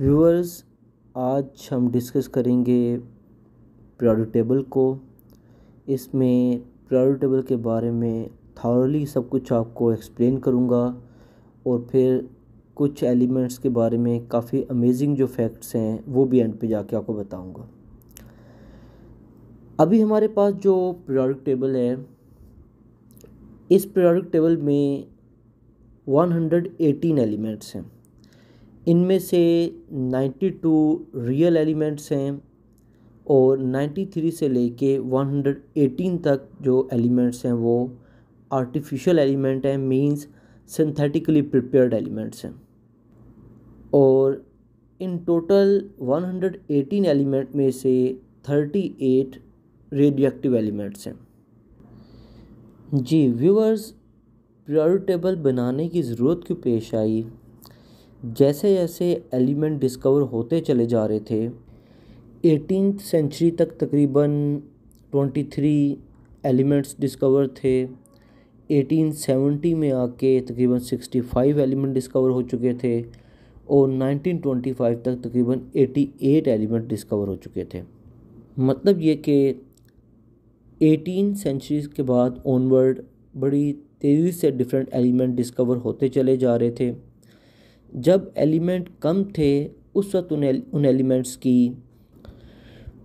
viewers आज हम discuss करेंगे प्रोडक्ट टेबल को इसमें प्रोडक्ट टेबल के बारे में थॉरली सब कुछ आपको एक्सप्लेन करूँगा और फिर कुछ एलिमेंट्स के बारे में काफ़ी अमेजिंग जो फैक्ट्स हैं वो भी एंड पे जाके आपको बताऊँगा अभी हमारे पास जो प्रोडक्ट टेबल है इस प्रोडक्ट टेबल में 118 एलिमेंट्स हैं इनमें से 92 रियल एलिमेंट्स हैं और 93 से लेके 118 तक जो एलिमेंट्स हैं वो आर्टिफिशियल एलिमेंट हैं मींस सिंथेटिकली प्रिपेयर्ड एलिमेंट्स हैं और इन टोटल 118 एलिमेंट में से 38 रेडियोएक्टिव एलिमेंट्स हैं जी व्यूअर्स प्रायोरिटेबल बनाने की ज़रूरत क्यों पेश आई जैसे जैसे एलिमेंट डिस्कवर होते चले जा रहे थे एटीन सेंचुरी तक तकरीबन ट्वेंटी थ्री एलिमेंट्स डिस्कवर थे एटीन सेवेंटी में आके तकरीबन सिक्सटी फाइव एलिमेंट डिस्कवर हो चुके थे और नाइनटीन ट्वेंटी फाइव तक तकरीबन एटी एट एलिमेंट डिस्कवर हो चुके थे मतलब ये कि एटीन सेंचुरीज के बाद ऑनवर्ड बड़ी तेज़ी से डिफरेंट एलिमेंट डिस्कवर होते चले जा रहे थे जब एलिमेंट कम थे उस वक्त उन उन एलिमेंट्स की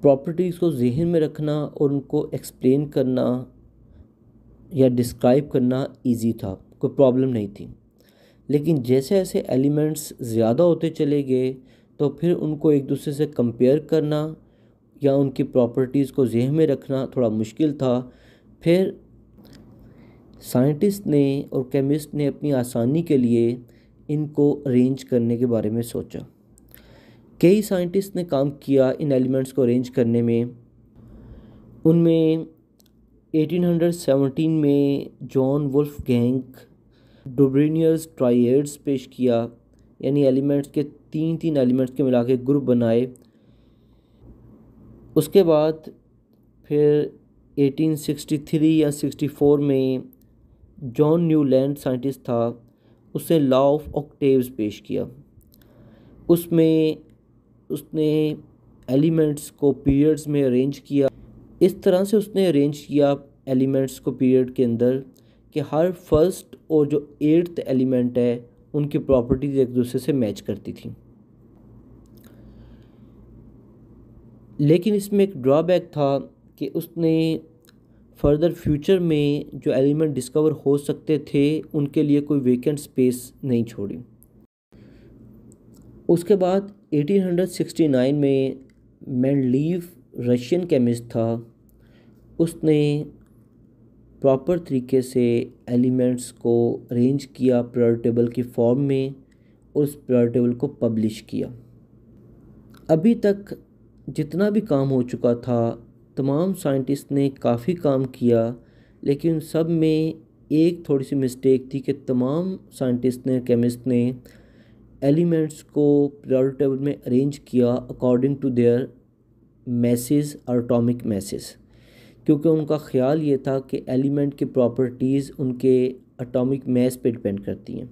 प्रॉपर्टीज़ को जहन में रखना और उनको एक्सप्लेन करना या डिस्क्राइब करना इजी था कोई प्रॉब्लम नहीं थी लेकिन जैसे ऐसे एलिमेंट्स ज़्यादा होते चले गए तो फिर उनको एक दूसरे से कंपेयर करना या उनकी प्रॉपर्टीज़ को जहन में रखना थोड़ा मुश्किल था फिर साइंटिस्ट ने और केमिस्ट ने अपनी आसानी के लिए इनको अरेंज करने के बारे में सोचा कई साइंटिस्ट ने काम किया इन एलिमेंट्स को अरेंज करने में उनमें 1817 में John Wolfgang Dobereiner's triads पेश किया यानी एलिमेंट्स के तीन तीन एलिमेंट्स के मिला के ग्रुप बनाए उसके बाद फिर 1863 या 64 में जॉन न्यूलैंड साइंटिस्ट था उसने लॉ ऑफ ऑक्टेव्स पेश किया उसमें उसने एलिमेंट्स को पीरियड्स में अरेंज किया इस तरह से उसने अरेंज किया एलिमेंट्स को पीरियड के अंदर कि हर फर्स्ट और जो एट्थ एलिमेंट है उनकी प्रॉपर्टीज एक दूसरे से मैच करती थी लेकिन इसमें एक ड्रॉबैक था कि उसने फर्दर फ्यूचर में जो एलिमेंट डिस्कवर हो सकते थे उनके लिए कोई वेकेंट स्पेस नहीं छोड़ी उसके बाद 1869 में मैंडलीव रशियन केमिस्ट था उसने प्रॉपर तरीके से एलिमेंट्स को अरेंज किया प्योर की फॉर्म में और उस प्योर को पब्लिश किया अभी तक जितना भी काम हो चुका था तमाम साइंटिस्ट ने काफ़ी काम किया लेकिन सब में एक थोड़ी सी मिस्टेक थी कि तमाम साइंटिस्ट ने केमिस्ट ने एलिमेंट्स को पीरियोडिक टेबल में अरेंज किया अकॉर्डिंग टू देयर मैसेज और अटोमिक मैसेज क्योंकि उनका ख्याल ये था कि एलिमेंट की प्रॉपर्टीज़ उनके अटोमिक मैस पे डिपेंड करती हैं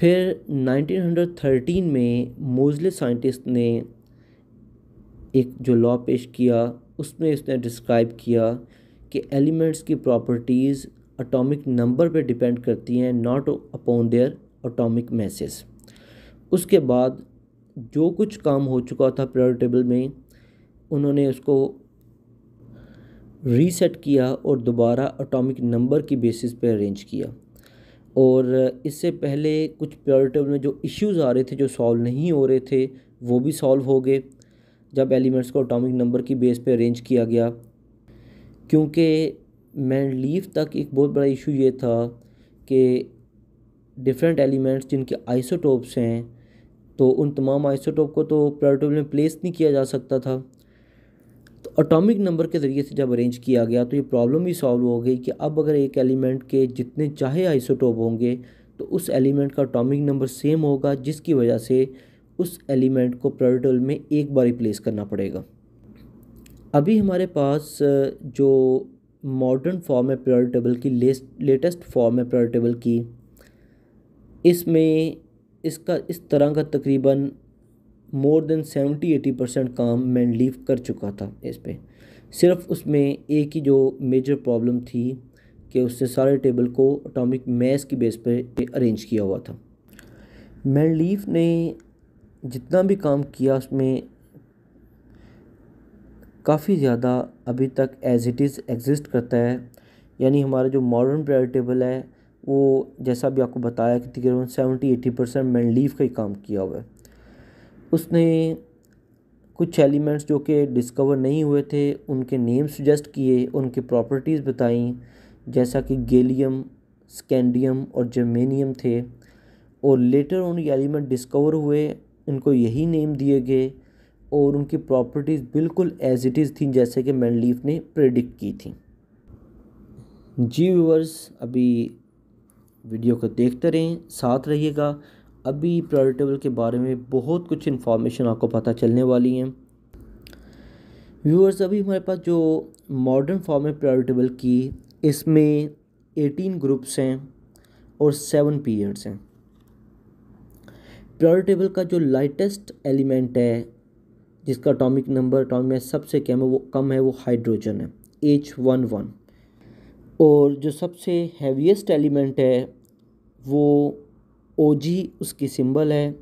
फिर 1913 में मोजले साइंटिस्ट ने एक जो लॉ पेश किया उसमें इसने डिस्क्राइब किया कि एलिमेंट्स की प्रॉपर्टीज़ अटोमिक नंबर पर डिपेंड करती हैं not upon their atomic masses उसके बाद जो कुछ काम हो चुका था पेरियोडिक टेबल में उन्होंने उसको रीसेट किया और दोबारा अटोमिक नंबर की बेसिस पे अरेंज किया और इससे पहले कुछ पेरियोडिक टेबल में जो इश्यूज आ रहे थे जो सॉल्व नहीं हो रहे थे वो भी सॉल्व हो गए जब एलिमेंट्स को अटोमिक नंबर की बेस पे अरेंज किया गया क्योंकि मैन लीव तक एक बहुत बड़ा इशू ये था कि डिफरेंट एलिमेंट्स जिनके आइसोटोप्स हैं तो उन तमाम आइसोटोप को तो प्लेटोल में प्लेस नहीं किया जा सकता था तो अटोमिक नंबर के ज़रिए से जब अरेंज किया गया तो ये प्रॉब्लम ही सॉल्व हो गई कि अब अगर एक एलिमेंट के जितने चाहे आइसोटोप होंगे तो उस एलिमेंट का अटोमिक नंबर सेम होगा जिसकी वजह से उस एलिमेंट को प्राइवेट टेबल में एक बार ही प्लेस करना पड़ेगा अभी हमारे पास जो मॉडर्न फॉर्म है प्रायोरिट टेबल की लेटेस्ट फॉर्म है प्रायोरिट टेबल की इसमें इसका इस तरह का तकरीबन more than seventy eighty percent काम मैं लीव कर चुका था इस पर सिर्फ उसमें एक ही जो मेजर प्रॉब्लम थी कि उससे सारे टेबल को अटोमिक मैस की बेस पर अरेंज किया हुआ था मैं लीव ने जितना भी काम किया उसमें काफ़ी ज़्यादा अभी तक एज़ इट इज़ एग्ज़िस्ट करता है यानी हमारा जो मॉडर्न प्रायर टेबल है वो जैसा भी आपको बताया कि तकरीबन seventy eighty percent Mendeleev का ही काम किया हुआ है उसने कुछ एलिमेंट्स जो कि डिस्कवर नहीं हुए थे उनके नेम सजेस्ट किए उनके प्रॉपर्टीज़ बताई जैसा कि गेलियम स्कैंडियम और जर्मेनियम थे और लेटर उन एलिमेंट डिस्कवर हुए इनको यही नेम दिए गए और उनकी प्रॉपर्टीज़ बिल्कुल एज इट इज़ थी जैसे कि मैनलीफ ने प्रेडिक्ट की थी जी व्यूवर्स अभी वीडियो को देखते रहें साथ रहिएगा अभी प्रायोरिटी टेबल के बारे में बहुत कुछ इन्फॉर्मेशन आपको पता चलने वाली है व्यूअर्स अभी हमारे पास जो मॉडर्न फॉर्म है प्रायोरिटी टेबल की इसमें एटीन ग्रुप्स हैं और सेवन पीरियड्स हैं प्रायोर टेबल का जो लाइटेस्ट एलिमेंट है जिसका अटोमिक नंबर अटोमिक में सबसे कम है वो कम है वो हाइड्रोजन है एच वन वन और जो सबसे हैवीस्ट एलिमेंट है वो ओ जी उसकी सिंबल है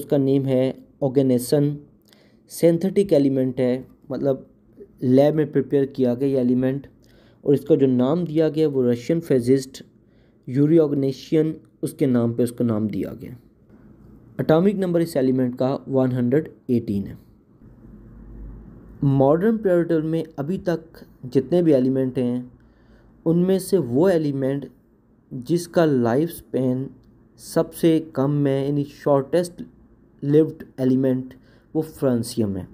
उसका नेम है ऑर्गेनेसन सिंथेटिक एलिमेंट है मतलब लैब में प्रिपेयर किया गया एलिमेंट और इसका जो नाम दिया गया वो रशियन फिजिस्ट यूरी उसके नाम पे उसका नाम दिया गया अटामिक नंबर इस एलिमेंट का 118 है मॉडर्न पेरिटल में अभी तक जितने भी एलिमेंट हैं उनमें से वो एलिमेंट जिसका लाइफ स्पेन सबसे कम है यानी शॉर्टेस्ट लिव्ड एलिमेंट वो फ्रांसियम है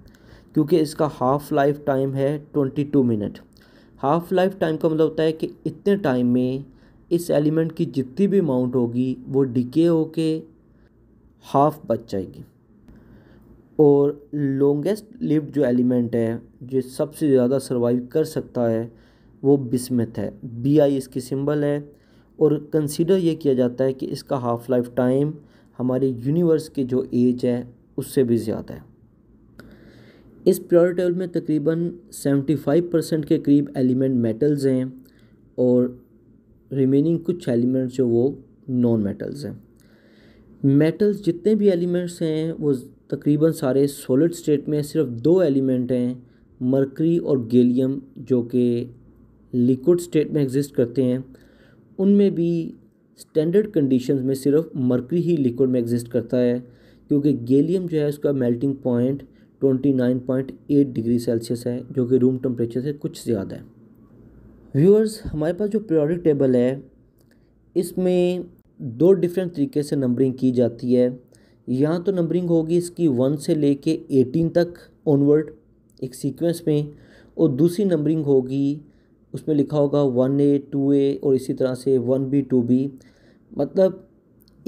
क्योंकि इसका हाफ़ लाइफ टाइम है twenty two minute half life time का मतलब होता है कि इतने टाइम में इस एलिमेंट की जितनी भी अमाउंट होगी वो डिके होके हाफ बच जाएगी और लॉन्गेस्ट लिव्ड जो एलिमेंट है जो सबसे ज़्यादा सर्वाइव कर सकता है वो बिस्मिथ है बी आई इसकी सिंबल है और कंसीडर ये किया जाता है कि इसका हाफ़ लाइफ टाइम हमारे यूनिवर्स की जो एज है उससे भी ज़्यादा है इस प्योर टेबल में तकरीबन 75 परसेंट के करीब एलिमेंट मेटल्स हैं और रिमेनिंग कुछ एलिमेंट्स जो वो नॉन मेटल्स हैं मेटल्स जितने भी एलिमेंट्स हैं वो तकरीबन सारे सॉलिड स्टेट में सिर्फ दो एलिमेंट हैं मरकरी और गेलियम जो कि लिक्विड स्टेट में एग्जिस्ट करते हैं उनमें भी स्टैंडर्ड कंडीशंस में सिर्फ मरकरी ही लिक्विड में एग्जिस्ट करता है क्योंकि गेलियम जो है उसका melting point twenty nine point eight degree Celsius है जो कि रूम टेम्परेचर से कुछ ज़्यादा है व्यूअर्स हमारे पास जो प्रोडिक टेबल है इसमें दो डिफरेंट तरीके से नंबरिंग की जाती है यहाँ तो नंबरिंग होगी इसकी वन से लेके एटीन तक ऑनवर्ड एक सीक्वेंस में और दूसरी नंबरिंग होगी उसमें लिखा होगा वन ए टू ए और इसी तरह से वन बी टू बी मतलब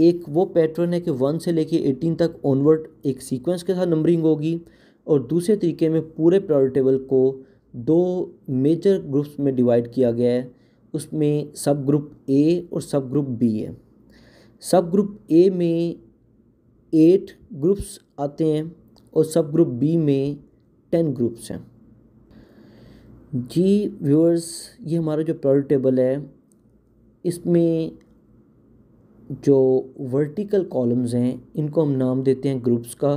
एक वो पैटर्न है कि वन से लेके एटीन तक ऑनवर्ड एक सीक्वेंस के साथ नंबरिंग होगी और दूसरे तरीके में पूरे प्रायोरिटी टेबल को दो मेजर ग्रुप्स में डिवाइड किया गया है उसमें सब ग्रुप ए और सब ग्रुप बी है सब ग्रुप ए में एट ग्रुप्स आते हैं और सब ग्रुप बी में टेन ग्रुप्स हैं जी व्यूअर्स ये हमारा जो प्राउड टेबल है इसमें जो वर्टिकल कॉलम्स हैं इनको हम नाम देते हैं ग्रुप्स का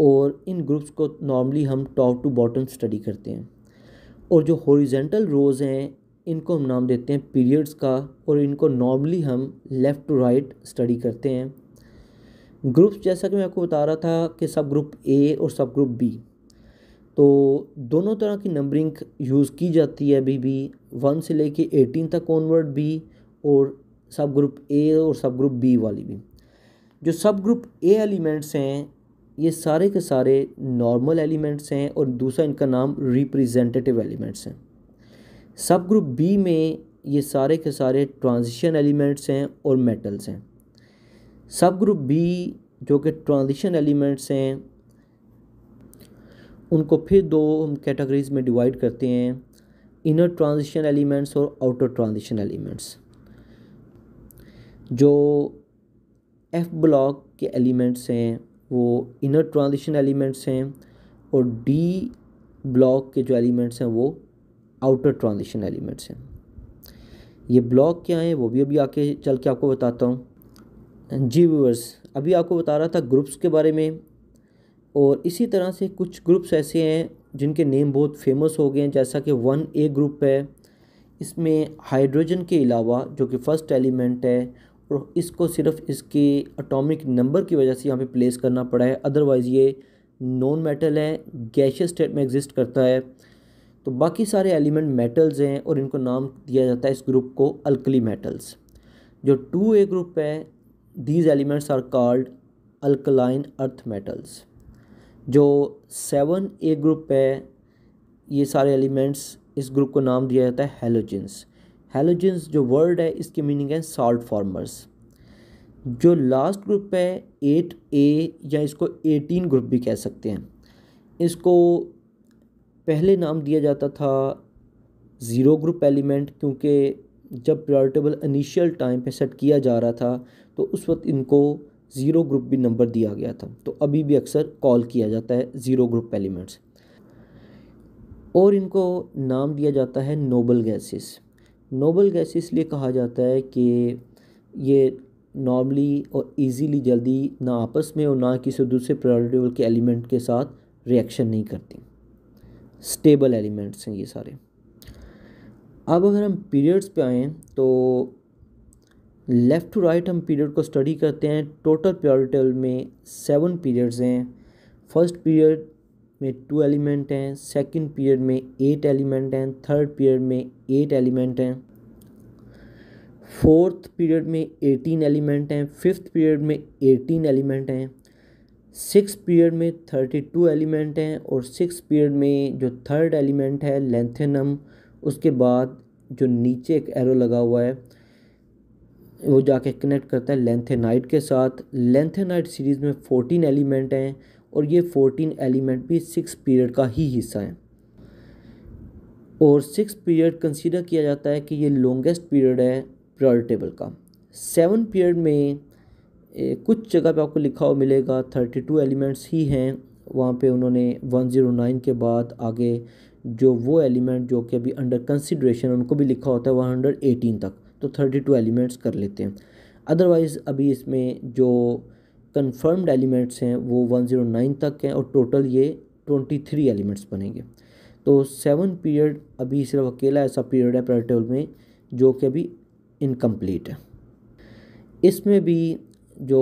और इन ग्रुप्स को नॉर्मली हम टॉप टू बॉटम स्टडी करते हैं और जो हॉरिजेंटल रोज़ हैं इनको हम नाम देते हैं पीरियड्स का और इनको नॉर्मली हम लेफ़्ट टू राइट स्टडी करते हैं ग्रुप्स जैसा कि मैं आपको बता रहा था कि सब ग्रुप ए और सब ग्रुप बी तो दोनों तरह की नंबरिंग यूज़ की जाती है अभी भी वन से लेके एटीन तक ऑनवर्ड बी और सब ग्रुप ए और सब ग्रुप बी वाली भी जो सब ग्रुप ए एलिमेंट्स हैं ये सारे के सारे नॉर्मल एलिमेंट्स हैं और दूसरा इनका नाम रिप्रेजेंटेटिव एलिमेंट्स हैं सब ग्रुप बी में ये सारे के सारे ट्रांजिशन एलिमेंट्स हैं और मेटल्स हैं सब ग्रुप बी जो कि ट्रांजिशन एलिमेंट्स हैं उनको फिर दो हम कैटेगरीज में डिवाइड करते हैं इनर ट्रांजिशन एलिमेंट्स और आउटर ट्रांजिशन एलिमेंट्स जो एफ ब्लॉक के एलिमेंट्स हैं वो इनर ट्रांजिशन एलिमेंट्स हैं और डी ब्लॉक के जो एलिमेंट्स हैं वो आउटर ट्रांजिशन एलिमेंट्स हैं ये ब्लॉक क्या है वो भी अभी आके चल के आपको बताता हूँ जी व्यूअर्स अभी आपको बता रहा था ग्रुप्स के बारे में और इसी तरह से कुछ ग्रुप्स ऐसे हैं जिनके नेम बहुत फेमस हो गए हैं जैसा कि वन ए ग्रुप है इसमें हाइड्रोजन के अलावा जो कि फ़र्स्ट एलिमेंट है और इसको सिर्फ इसके अटोमिक नंबर की वजह से यहाँ पे प्लेस करना पड़ा है अदरवाइज़ ये नॉन मेटल है गैशियस स्टेट में एग्जिस्ट करता है तो बाकी सारे एलिमेंट मेटल्स हैं और इनको नाम दिया जाता है इस ग्रुप को अल्कली मेटल्स जो टू ए ग्रुप है these elements are called alkaline earth metals जो सेवन ए ग्रुप है ये सारे एलिमेंट्स इस ग्रुप को नाम दिया जाता है हेलोजेंस हेलोजेंस जो वर्ड है इसकी मीनिंग है सॉल्ट फॉर्मर्स जो लास्ट ग्रुप है एट ए या इसको एटीन ग्रुप भी कह सकते हैं इसको पहले नाम दिया जाता था ज़ीरो ग्रुप एलिमेंट क्योंकि जब प्रायोरिटेबल इनिशियल टाइम पे सेट किया जा रहा था तो उस वक्त इनको ज़ीरो ग्रुप भी नंबर दिया गया था तो अभी भी अक्सर कॉल किया जाता है ज़ीरो ग्रुप एलिमेंट्स और इनको नाम दिया जाता है नोबल गैसेस नोबल गैसेस इसलिए कहा जाता है कि ये नॉर्मली और इजीली जल्दी ना आपस में और ना किसी दूसरे प्रायोरिटेबल के एलिमेंट के साथ रिएक्शन नहीं करती स्टेबल एलिमेंट्स हैं ये सारे अब अगर हम पीरियड्स पे आएँ तो लेफ़्ट टू राइट हम पीरियड को स्टडी करते हैं टोटल प्योरिटल में सेवन पीरियड्स हैं फर्स्ट पीरियड में टू एलिमेंट हैं सेकंड पीरियड में एट एलिमेंट हैं थर्ड पीरियड में एट एलिमेंट हैं फोर्थ पीरियड में एटीन एलिमेंट हैं फिफ्थ पीरियड में एटीन एलिमेंट हैं सिक्स पीरियड में थर्टी टू एलिमेंट हैं और सिक्स पीरियड में जो थर्ड एलिमेंट है लेंथेनम उसके बाद जो नीचे एक एरो लगा हुआ है वो जाके कनेक्ट करता है लेंथेनाइट के साथ लेंथेनाइट सीरीज़ में फोर्टीन एलिमेंट हैं और ये फोर्टीन एलिमेंट भी सिक्स पीरियड का ही हिस्सा है और सिक्स पीरियड कंसीडर किया जाता है कि ये लॉन्गेस्ट पीरियड है प्रायर टेबल का सेवन पीरियड में कुछ जगह पे आपको लिखा हुआ मिलेगा थर्टी टू एलिमेंट्स ही हैं वहाँ पे उन्होंने वन ज़ीरो नाइन के बाद आगे जो वो एलिमेंट जो कि अभी अंडर कंसिड्रेशन उनको भी लिखा होता है वन हंड्रेड एटीन तक तो थर्टी टू एलिमेंट्स कर लेते हैं अदरवाइज़ अभी इसमें जो कन्फर्म्ड एलिमेंट्स हैं वो वन ज़ीरो नाइन तक हैं और टोटल ये ट्वेंटी थ्री एलिमेंट्स बनेंगे तो सेवन पीरियड अभी सिर्फ अकेला ऐसा पीरियड है पैर टेबल में जो कि अभी इनकम्प्लीट है इसमें भी जो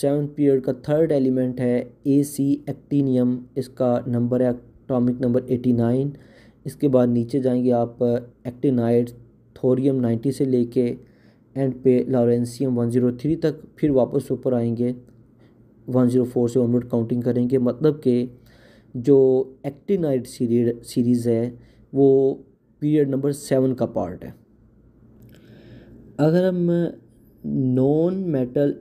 सेवन पीरियड का थर्ड एलिमेंट है ए सी एक्टीनियम इसका नंबर है एटॉमिक नंबर एटी नाइन इसके बाद नीचे जाएंगे आप एक्टिनाइड थोरियम नाइन्टी से लेके एंड पे लॉरेंसियम वन ज़ीरो थ्री तक फिर वापस ऊपर आएंगे वन ज़ीरो फोर से ऑनवर्ड काउंटिंग करेंगे मतलब कि जो एक्टिनाइड सीरीड सीरीज़ है वो पीरियड नंबर सेवन का पार्ट है अगर हम नॉन मेटल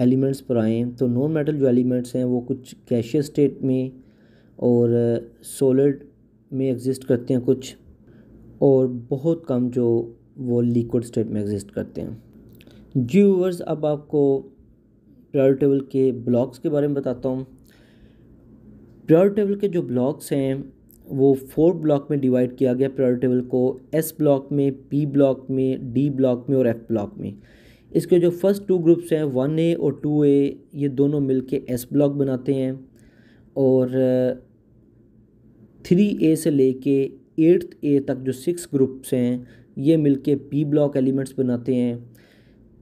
एलिमेंट्स पर आएँ तो नॉन मेटल जो एलिमेंट्स हैं वो कुछ कैशियस स्टेट में और सोलिड में एग्ज़िस्ट करते हैं कुछ और बहुत कम जो वो लिक्विड स्टेट में एग्ज़िस्ट करते हैं जी व्यूवर्स अब आपको प्रायर टेबल के ब्लॉक्स के बारे में बताता हूँ प्रायर टेबल के जो ब्लॉक्स हैं वो फोर ब्लॉक में डिवाइड किया गया प्रायर टेबल को एस ब्लॉक में पी ब्लॉक में डी ब्लॉक में और एफ ब्लॉक में इसके जो फर्स्ट टू ग्रुप्स हैं वन ए और टू ए ये दोनों मिलके एस ब्लॉक बनाते हैं और थ्री uh, ए से लेके एट्थ ए तक जो सिक्स ग्रुप्स हैं ये मिलके पी ब्लॉक एलिमेंट्स बनाते हैं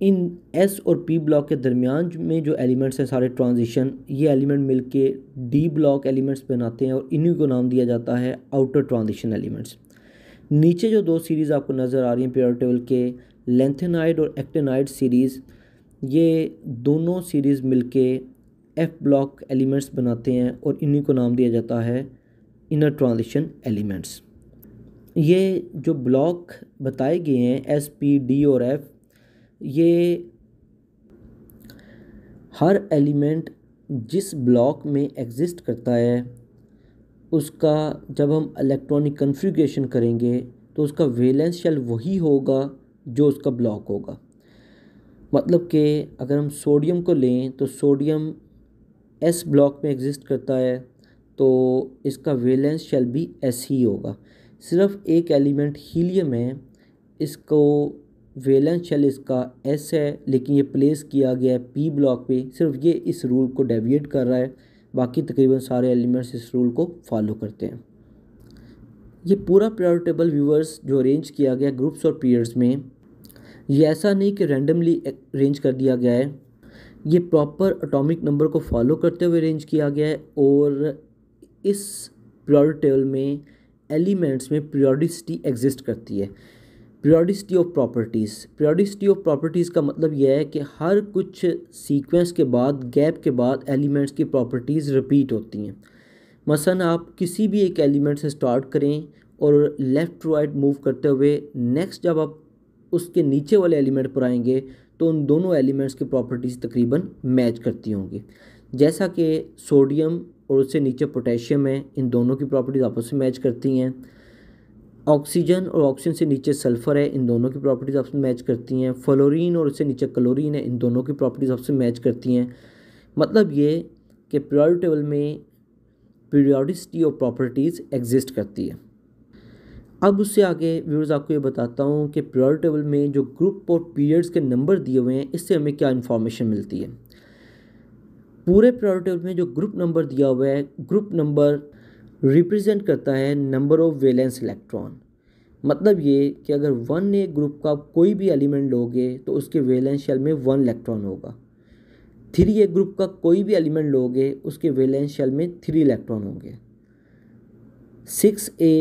इन एस और पी ब्लॉक के दरमियान में जो एलिमेंट्स हैं सारे ट्रांजिशन ये एलिमेंट मिलके डी ब्लॉक एलिमेंट्स बनाते हैं और इन्हीं को नाम दिया जाता है आउटर ट्रांजिशन एलिमेंट्स नीचे जो दो सीरीज़ आपको नज़र आ रही हैं पेयर टेबल के लेंथेनाइड और एक्टेनाइड सीरीज़ ये दोनों सीरीज़ मिलके एफ ब्लॉक एलिमेंट्स बनाते हैं और इन्हीं को नाम दिया जाता है इनर ट्रांजिशन एलिमेंट्स ये जो ब्लॉक बताए गए हैं एस पी डी और एफ ये हर एलिमेंट जिस ब्लॉक में एग्जिस्ट करता है उसका जब हम इलेक्ट्रॉनिक कन्फ्यूगेशन करेंगे तो उसका वेलेंस शेल वही होगा जो उसका ब्लॉक होगा मतलब कि अगर हम सोडियम को लें तो सोडियम एस ब्लॉक में एग्जिस्ट करता है तो इसका वेलेंस शेल भी एस ही होगा सिर्फ एक एलिमेंट हीलियम है इसको वेलेंस शेल इसका एस है लेकिन ये प्लेस किया गया है पी ब्लॉक पे सिर्फ ये इस रूल को डेविएट कर रहा है बाकी तकरीबन सारे एलिमेंट्स इस रूल को फॉलो करते हैं ये पूरा प्रायोर टेबल व्यूवर्स जो अरेंज किया गया ग्रुप्स और पीरियड्स में ये ऐसा नहीं कि रैंडमली अरेंज कर दिया गया है ये प्रॉपर अटोमिक नंबर को फॉलो करते हुए अरेंज किया गया है और इस प्रियोड टेबल में एलिमेंट्स में प्रियोडिसिटी एग्जिस्ट करती है periodicity of properties periodicity of properties का मतलब यह है कि हर कुछ सीक्वेंस के बाद गैप के बाद एलिमेंट्स की प्रॉपर्टीज़ रिपीट होती हैं मसलन आप किसी भी एक एलिमेंट से स्टार्ट करें और लेफ़्ट राइट मूव करते हुए नेक्स्ट जब आप उसके नीचे वाले एलिमेंट पर आएंगे तो उन दोनों एलिमेंट्स की प्रॉपर्टीज़ तकरीबन मैच करती होंगी जैसा कि सोडियम और उससे नीचे पोटेशियम है इन दोनों की प्रॉपर्टीज़ आपस में मैच करती हैं ऑक्सीजन और ऑक्सीजन से नीचे सल्फ़र है इन दोनों की प्रॉपर्टीज़ आपस में मैच करती हैं फ्लोरीन और उससे नीचे क्लोरीन है इन दोनों की प्रॉपर्टीज़ आपस में मैच करती हैं मतलब ये कि पीरियड टेबल में पीरियोडिसिटी ऑफ प्रॉपर्टीज़ एग्जिस्ट करती है अब उससे आगे व्यूर्स आपको ये बताता हूँ कि प्रायर टेबल में जो ग्रुप और पीरियड्स के नंबर दिए हुए हैं इससे हमें क्या इन्फॉर्मेशन मिलती है पूरे प्रायर टेबल में जो ग्रुप नंबर दिया हुआ है ग्रुप नंबर रिप्रेजेंट करता है नंबर ऑफ वेलेंस इलेक्ट्रॉन मतलब ये कि अगर वन ए ग्रुप का कोई भी एलिमेंट लोगे तो उसके वेलेंस शेल में वन इलेक्ट्रॉन होगा थ्री ए ग्रुप का कोई भी एलिमेंट लोगे उसके वेलेंस शेल में थ्री इलेक्ट्रॉन होंगे सिक्स ए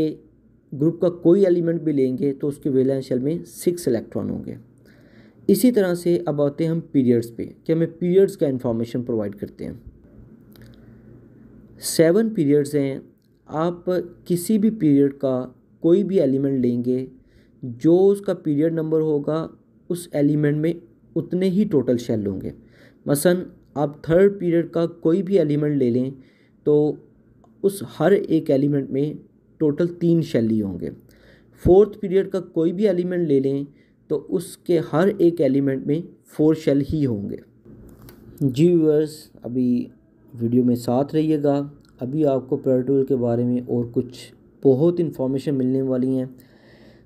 ग्रुप का कोई एलिमेंट भी लेंगे तो उसके वेलेंशियल में सिक्स इलेक्ट्रॉन होंगे इसी तरह से अब आते हैं हम पीरियड्स पे कि हमें पीरियड्स का इन्फॉर्मेशन प्रोवाइड करते हैं सेवन पीरियड्स हैं आप किसी भी पीरियड का कोई भी एलिमेंट लेंगे जो उसका पीरियड नंबर होगा उस एलिमेंट में उतने ही टोटल शेल होंगे मसन आप थर्ड पीरियड का कोई भी एलिमेंट ले लें तो उस हर एक एलिमेंट में टोटल तीन शैली होंगे फोर्थ पीरियड का कोई भी एलिमेंट ले लें तो उसके हर एक एलिमेंट में फोर शैल ही होंगे जी व्यूअर्स अभी वीडियो में साथ रहिएगा अभी आपको प्रायर के बारे में और कुछ बहुत इन्फॉर्मेशन मिलने वाली हैं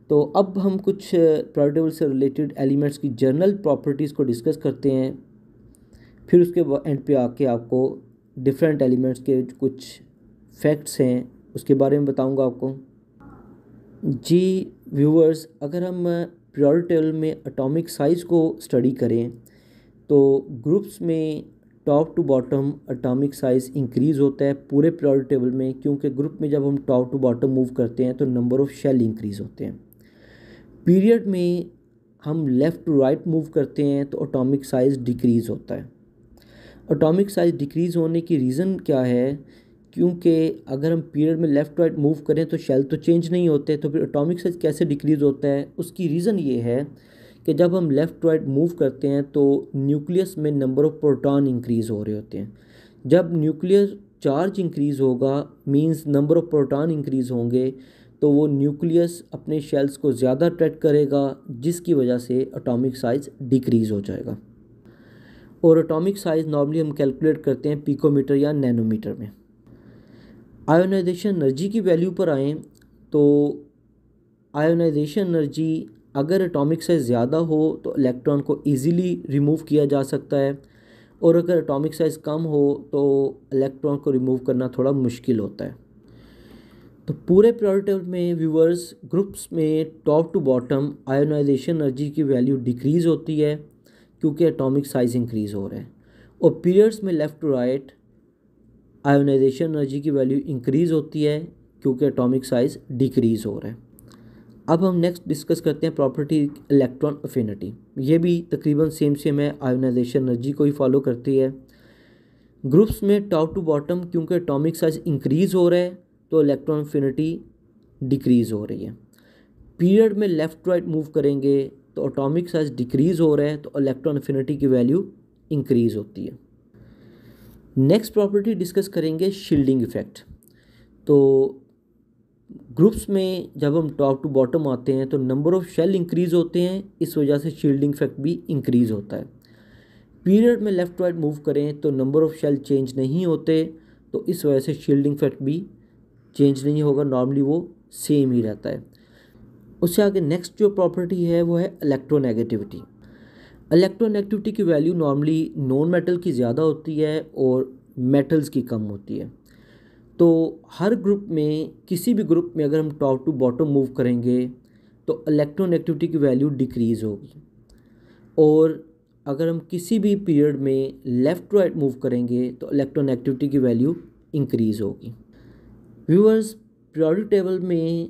तो अब हम कुछ प्रायर से रिलेटेड एलिमेंट्स की जनरल प्रॉपर्टीज़ को डिस्कस करते हैं फिर उसके एंड पे आके आपको डिफरेंट एलिमेंट्स के कुछ फैक्ट्स हैं उसके बारे में बताऊंगा आपको जी व्यूवर्स अगर हम प्योर में अटोमिक साइज़ को स्टडी करें तो ग्रुप्स में top to bottom atomic size increase होता है पूरे प्योर टेबल में क्योंकि ग्रुप में जब हम टॉप टू बॉटम मूव करते हैं तो नंबर ऑफ़ शेल इंक्रीज़ होते हैं पीरियड में हम लेफ़्ट टू राइट मूव करते हैं तो अटोमिक साइज़ डिक्रीज़ होता है अटोमिक साइज़ डिक्रीज़ होने की रीज़न क्या है क्योंकि अगर हम पीरियड में लेफ़्ट राइट मूव करें तो शेल तो चेंज नहीं होते तो फिर अटोमिक साइज कैसे डिक्रीज़ होता है उसकी रीज़न ये है कि जब हम लेफ़्ट राइट मूव करते हैं तो न्यूक्लियस में नंबर ऑफ़ प्रोटॉन इंक्रीज़ हो रहे होते हैं जब न्यूक्लियर चार्ज इंक्रीज़ होगा means number of proton increase होंगे तो वो न्यूक्लियस अपने शेल्स को ज़्यादा अट्रैक्ट करेगा जिसकी वजह से अटोमिक साइज़ डिक्रीज़ हो जाएगा और अटोमिक साइज़ नॉर्मली हम कैलकुलेट करते हैं पिकोमीटर या नैनोमीटर में आयोनाइजेशन एनर्जी की वैल्यू पर आएँ तो आयोनाइजेशन एनर्जी अगर एटॉमिक साइज़ ज़्यादा हो तो इलेक्ट्रॉन को इजीली रिमूव किया जा सकता है और अगर एटॉमिक साइज़ कम हो तो इलेक्ट्रॉन को रिमूव करना थोड़ा मुश्किल होता है तो पूरे प्रोडक्ट में व्यूवर्स ग्रुप्स में top to bottom ionisation energy की वैल्यू डिक्रीज़ होती है क्योंकि एटॉमिक साइज़ इंक्रीज़ हो रहा है और पीरियड्स में left to right ionisation energy की वैल्यू इंक्रीज़ होती है क्योंकि एटॉमिक साइज़ डिक्रीज़ हो रहा है अब हम नेक्स्ट डिस्कस करते हैं प्रॉपर्टी इलेक्ट्रॉन अफिनिटी ये भी तकरीबन सेम सेम है आयोनाइजेशन एनर्जी को ही फॉलो करती है ग्रुप्स में टॉप टू बॉटम क्योंकि एटॉमिक साइज इंक्रीज़ हो रहा है तो इलेक्ट्रॉन अफिनिटी डिक्रीज़ हो रही है पीरियड में लेफ़्ट राइट मूव करेंगे तो एटॉमिक साइज डिक्रीज़ हो रहा है तो इलेक्ट्रॉन अफिनिटी की वैल्यू इंक्रीज़ होती है नेक्स्ट प्रॉपर्टी डिस्कस करेंगे शील्डिंग इफेक्ट तो ग्रुप्स में जब हम टॉप टू बॉटम आते हैं तो नंबर ऑफ शेल इंक्रीज़ होते हैं इस वजह से शील्डिंग इफेक्ट भी इंक्रीज़ होता है पीरियड में लेफ़्ट राइट मूव करें तो नंबर ऑफ़ शेल चेंज नहीं होते तो इस वजह से शील्डिंग इफेक्ट भी चेंज नहीं होगा नॉर्मली वो सेम ही रहता है उससे आगे नेक्स्ट जो प्रॉपर्टी है वो है इलेक्ट्रोनेगेटिविटी इलेक्ट्रोनेगेटिविटी की वैल्यू नॉर्मली नॉन मेटल की ज़्यादा होती है और मेटल्स की कम होती है तो हर ग्रुप में किसी भी ग्रुप में अगर हम टॉप टू बॉटम मूव करेंगे तो इलेक्ट्रोनेगेटिविटी की वैल्यू डिक्रीज़ होगी और अगर हम किसी भी पीरियड में लेफ़्ट टू राइट मूव करेंगे तो इलेक्ट्रोनेगेटिविटी की वैल्यू इंक्रीज़ होगी व्यूअर्स प्रोडक्ट टेबल में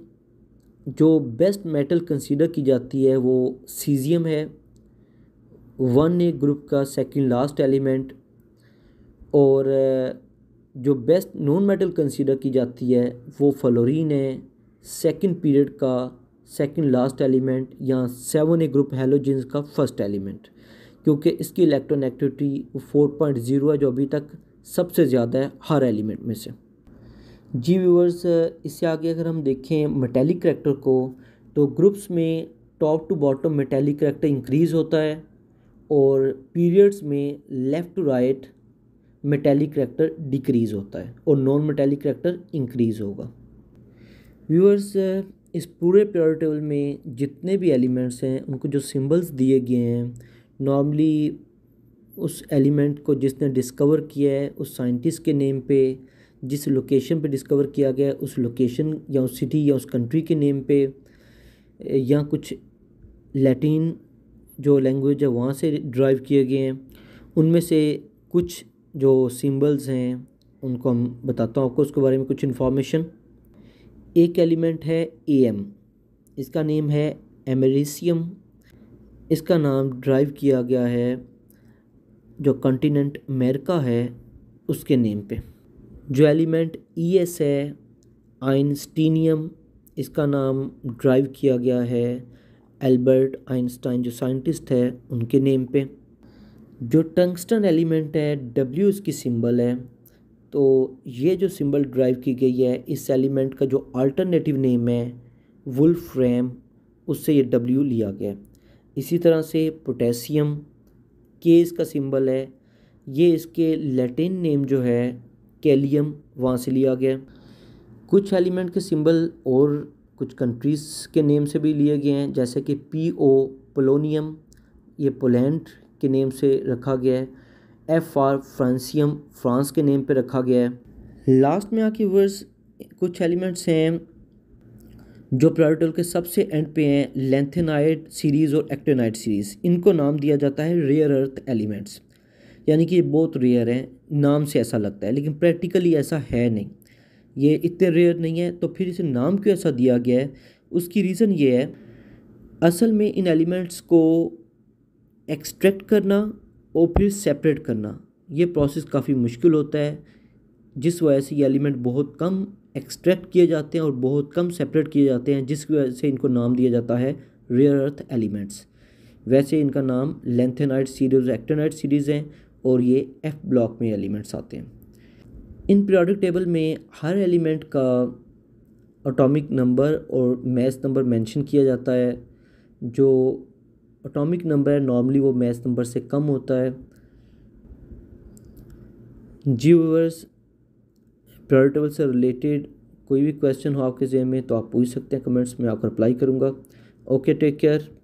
जो बेस्ट मेटल कंसीडर की जाती है वो सीजियम है वन ए ग्रुप का सेकंड लास्ट एलिमेंट और जो बेस्ट नॉन मेटल कंसीडर की जाती है वो फ्लोरीन है सेकंड पीरियड का सेकंड लास्ट एलिमेंट या सेवन ए ग्रुप हेलोजेंस का फर्स्ट एलिमेंट क्योंकि इसकी electron activity four point zero है जो अभी तक सबसे ज़्यादा है हर एलिमेंट में से जी व्यूवर्स इससे आगे अगर हम देखें मेटेलिक करेक्टर को तो ग्रुप्स में top to bottom metallic character increase होता है और पीरियड्स में left to right metallic character decrease होता है और नॉन मेटेलिक करैक्टर इंक्रीज़ होगा व्यूअर्स इस पूरे पीरियड टेबल में जितने भी एलिमेंट्स हैं उनको जो सिंबल्स दिए गए हैं नॉर्मली उस एलिमेंट को जिसने डिस्कवर किया है उस साइंटिस्ट के नेम पे जिस लोकेशन पे डिस्कवर किया गया है उस लोकेशन या उस सिटी या उस कंट्री के नेम पे या कुछ लैटिन जो लैंग्वेज है वहाँ से ड्राइव किए गए हैं उनमें से कुछ जो सिंबल्स हैं उनको हम बताता हूँ आपको उसके बारे में कुछ इन्फॉर्मेशन एक एलिमेंट है ए एम इसका नेम है एमेरिसियम इसका नाम ड्राइव किया गया है जो कंटिनेंट अमेरिका है उसके नेम पे जो एलिमेंट ई एस है आइनस्टीनियम इसका नाम ड्राइव किया गया है एल्बर्ट आइंस्टाइन जो साइंटिस्ट है उनके नेम पे जो टंगस्टन एलिमेंट है डब्ल्यू इसकी सिंबल है तो ये जो सिंबल ड्राइव की गई है इस एलिमेंट का जो अल्टरनेटिव नेम है वुल फ्रेम उससे ये डब्ल्यू लिया गया इसी तरह से पोटेशियम के इसका सिंबल है ये इसके लैटिन नेम जो है कैलियम वहाँ से लिया गया कुछ एलिमेंट के सिंबल और कुछ कंट्रीज़ के नेम से भी लिए गए हैं जैसे कि पी ओ पोलोनियम ये पोलैंड के नेम से रखा गया है एफ आर फ्रांसियम फ्रांस के नेम पे रखा गया है लास्ट में आके वर्ड्स कुछ एलिमेंट्स हैं जो प्रायोटोल के सबसे एंड पे हैं लेंथेनाइट सीरीज़ और एक्टेनाइट सीरीज़ इनको नाम दिया जाता है रेयर अर्थ एलिमेंट्स यानी कि ये बहुत रेयर हैं नाम से ऐसा लगता है लेकिन प्रैक्टिकली ऐसा है नहीं ये इतने रेयर नहीं है तो फिर इसे नाम क्यों ऐसा दिया गया है उसकी रीज़न ये है असल में इन एलिमेंट्स को एक्सट्रैक्ट करना और फिर सेपरेट करना ये प्रोसेस काफ़ी मुश्किल होता है जिस वजह से ये एलिमेंट बहुत कम एक्सट्रैक्ट किए जाते हैं और बहुत कम सेपरेट किए जाते हैं जिस वजह से इनको नाम दिया जाता है रेयर अर्थ एलिमेंट्स वैसे इनका नाम लेंथेनाइट सीरीज एक्टेनाइट सीरीज़ हैं और ये एफ ब्लॉक में एलिमेंट्स आते हैं इन पीरियोडिक टेबल में हर एलिमेंट का अटोमिक नंबर और मैस नंबर मेंशन किया जाता है जो अटोमिक नंबर है नॉर्मली वो मैस नंबर से कम होता है जी व्यूवर्स टेबल से रिलेटेड कोई भी क्वेश्चन हो आपके जहन में तो आप पूछ सकते हैं कमेंट्स में आपको रिप्लाई करूँगा ओके टेक केयर